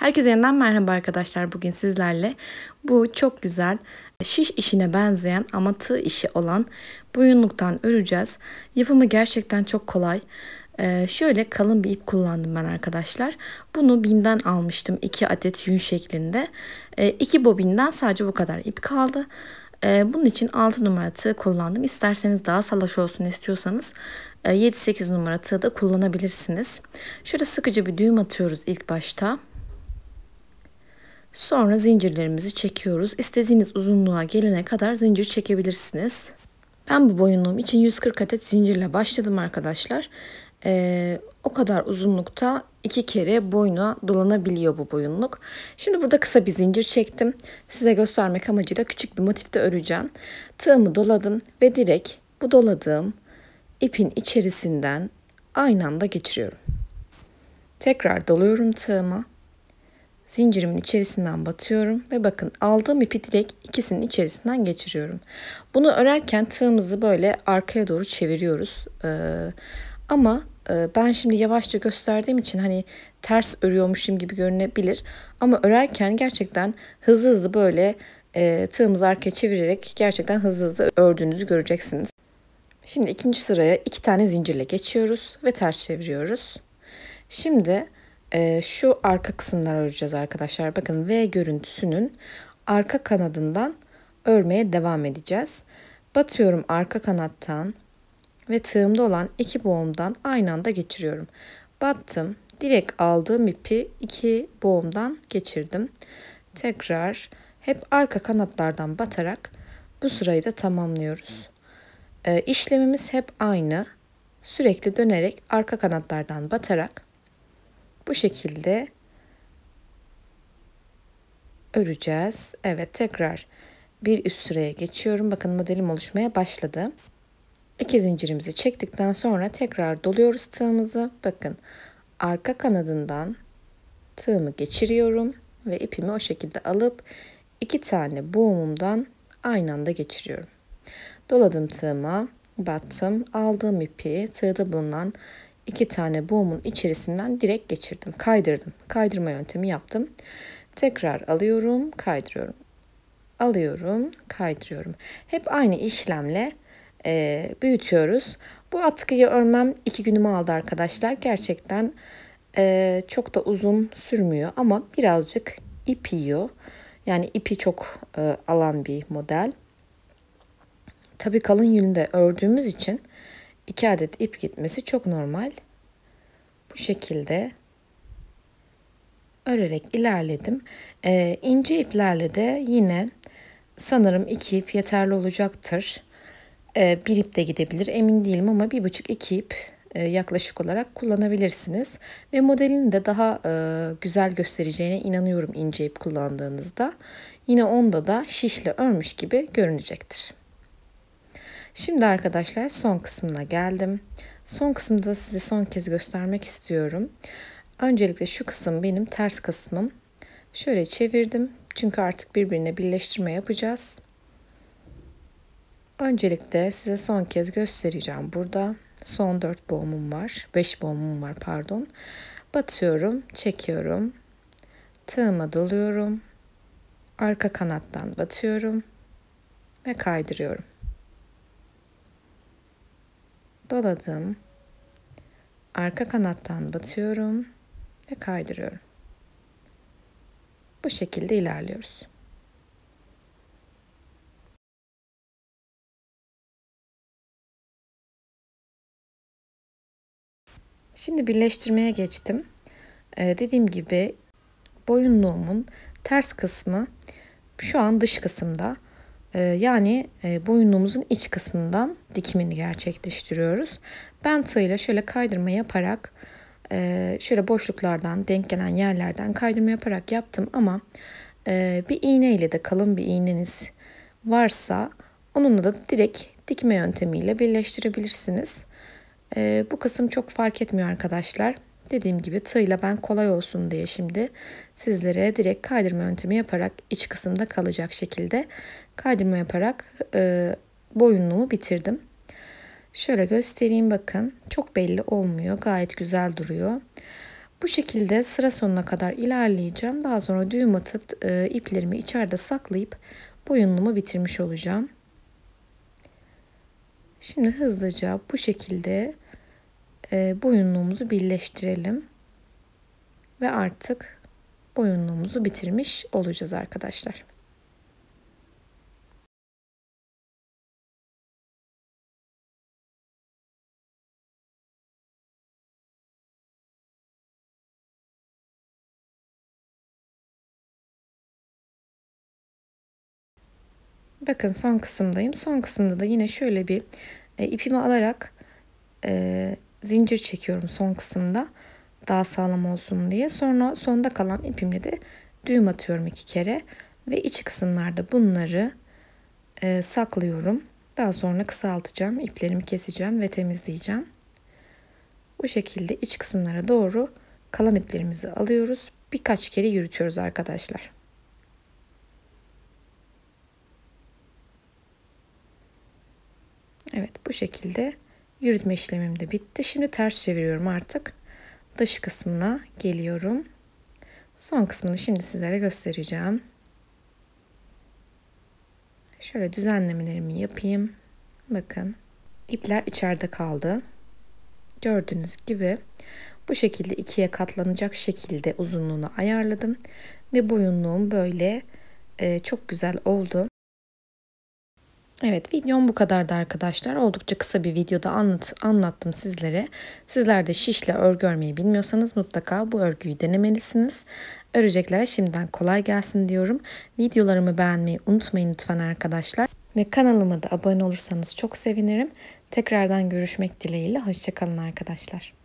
Herkese yeniden merhaba arkadaşlar. Bugün sizlerle bu çok güzel şiş işine benzeyen ama tığ işi olan boyunluktan öreceğiz. Yapımı gerçekten çok kolay. Ee, şöyle kalın bir ip kullandım ben arkadaşlar. Bunu binden almıştım 2 adet yün şeklinde. 2 ee, bobinden sadece bu kadar ip kaldı. Ee, bunun için 6 numara tığ kullandım. İsterseniz daha salaş olsun istiyorsanız 7-8 e, numara tığ da kullanabilirsiniz. Şöyle sıkıcı bir düğüm atıyoruz ilk başta. Sonra zincirlerimizi çekiyoruz. İstediğiniz uzunluğa gelene kadar zincir çekebilirsiniz. Ben bu boyunluğum için 140 adet zincirle başladım arkadaşlar. Ee, o kadar uzunlukta iki kere boyuna dolanabiliyor bu boyunluk. Şimdi burada kısa bir zincir çektim. Size göstermek amacıyla küçük bir motif de öreceğim. Tığımı doladım ve direkt bu doladığım ipin içerisinden aynı anda geçiriyorum. Tekrar doluyorum tığımı zincirimin içerisinden batıyorum ve bakın aldığım ipi direkt ikisinin içerisinden geçiriyorum. Bunu örerken tığımızı böyle arkaya doğru çeviriyoruz. Ee, ama e, ben şimdi yavaşça gösterdiğim için hani ters örüyormuşum gibi görünebilir. Ama örerken gerçekten hızlı hızlı böyle e, tığımızı arkaya çevirerek gerçekten hızlı hızlı ördüğünüzü göreceksiniz. Şimdi ikinci sıraya iki tane zincirle geçiyoruz ve ters çeviriyoruz. Şimdi ee, şu arka kısımdan öreceğiz arkadaşlar. Bakın V görüntüsünün arka kanadından örmeye devam edeceğiz. Batıyorum arka kanattan ve tığımda olan iki boğumdan aynı anda geçiriyorum. Battım. Direkt aldığım ipi iki boğumdan geçirdim. Tekrar hep arka kanatlardan batarak bu sırayı da tamamlıyoruz. E, işlemimiz hep aynı. Sürekli dönerek arka kanatlardan batarak bu şekilde öreceğiz. Evet tekrar bir üst sıraya geçiyorum. Bakın modelim oluşmaya başladı. İki zincirimizi çektikten sonra tekrar doluyoruz tığımızı. Bakın arka kanadından tığımı geçiriyorum ve ipimi o şekilde alıp iki tane boğumumdan aynı anda geçiriyorum. Doladım tığıma, battım, aldığım ipi tığda bulunan iki tane boğumun içerisinden direkt geçirdim. Kaydırdım. Kaydırma yöntemi yaptım. Tekrar alıyorum, kaydırıyorum. Alıyorum, kaydırıyorum. Hep aynı işlemle e, büyütüyoruz. Bu atkıyı örmem iki günümü aldı arkadaşlar. Gerçekten e, çok da uzun sürmüyor ama birazcık ip yiyor. Yani ipi çok e, alan bir model. Tabii kalın yünde ördüğümüz için 2 adet ip gitmesi çok normal. Bu şekilde örerek ilerledim. Ee, ince iplerle de yine sanırım 2 ip yeterli olacaktır. Ee, bir ip de gidebilir emin değilim ama 1,5-2 ip e, yaklaşık olarak kullanabilirsiniz. Ve modelini de daha e, güzel göstereceğine inanıyorum ince ip kullandığınızda. Yine onda da şişle örmüş gibi görünecektir. Şimdi arkadaşlar son kısmına geldim. Son kısımda size son kez göstermek istiyorum. Öncelikle şu kısım benim ters kısmım. Şöyle çevirdim. Çünkü artık birbirine birleştirme yapacağız. Öncelikle size son kez göstereceğim. Burada son 4 boğumum var. 5 boğumum var pardon. Batıyorum, çekiyorum. Tığıma doluyorum. Arka kanattan batıyorum ve kaydırıyorum doladım. Arka kanattan batıyorum ve kaydırıyorum. Bu şekilde ilerliyoruz. Şimdi birleştirmeye geçtim. Ee, dediğim gibi boyunluğumun ters kısmı şu an dış kısımda. Ee, yani e, boyunluğumuzun iç kısmından dikimini gerçekleştiriyoruz. Ben ile şöyle kaydırma yaparak e, şöyle boşluklardan denk gelen yerlerden kaydırma yaparak yaptım ama e, bir iğne ile de kalın bir iğneniz varsa onunla da direkt dikme yöntemiyle birleştirebilirsiniz. Bu kısım çok fark etmiyor arkadaşlar. Dediğim gibi tığla ben kolay olsun diye şimdi sizlere direkt kaydırma yöntemi yaparak iç kısımda kalacak şekilde kaydırma yaparak e, boyunluğumu bitirdim. Şöyle göstereyim bakın. Çok belli olmuyor. Gayet güzel duruyor. Bu şekilde sıra sonuna kadar ilerleyeceğim. Daha sonra düğüm atıp e, iplerimi içeride saklayıp boyunluğumu bitirmiş olacağım. Şimdi hızlıca bu şekilde e, boyunluğumuzu birleştirelim. Ve artık boyunluğumuzu bitirmiş olacağız arkadaşlar. Bakın son kısımdayım. Son kısımda da yine şöyle bir e, ipimi alarak e, zincir çekiyorum son kısımda daha sağlam olsun diye. Sonra sonda kalan ipimle de düğüm atıyorum iki kere ve iç kısımlarda bunları e, saklıyorum. Daha sonra kısaltacağım, iplerimi keseceğim ve temizleyeceğim. Bu şekilde iç kısımlara doğru kalan iplerimizi alıyoruz. Birkaç kere yürütüyoruz arkadaşlar. Evet bu şekilde Yürütme işlemim de bitti. Şimdi ters çeviriyorum artık. Dış kısmına geliyorum. Son kısmını şimdi sizlere göstereceğim. Şöyle düzenlemelerimi yapayım. Bakın ipler içeride kaldı. Gördüğünüz gibi bu şekilde ikiye katlanacak şekilde uzunluğunu ayarladım. Ve boyunluğum böyle e, çok güzel oldu. Evet videom bu kadardı arkadaşlar. Oldukça kısa bir videoda anlat, anlattım sizlere. Sizler de şişle örgü örmeyi bilmiyorsanız mutlaka bu örgüyü denemelisiniz. Öreceklere şimdiden kolay gelsin diyorum. Videolarımı beğenmeyi unutmayın lütfen arkadaşlar. Ve kanalıma da abone olursanız çok sevinirim. Tekrardan görüşmek dileğiyle. Hoşçakalın arkadaşlar.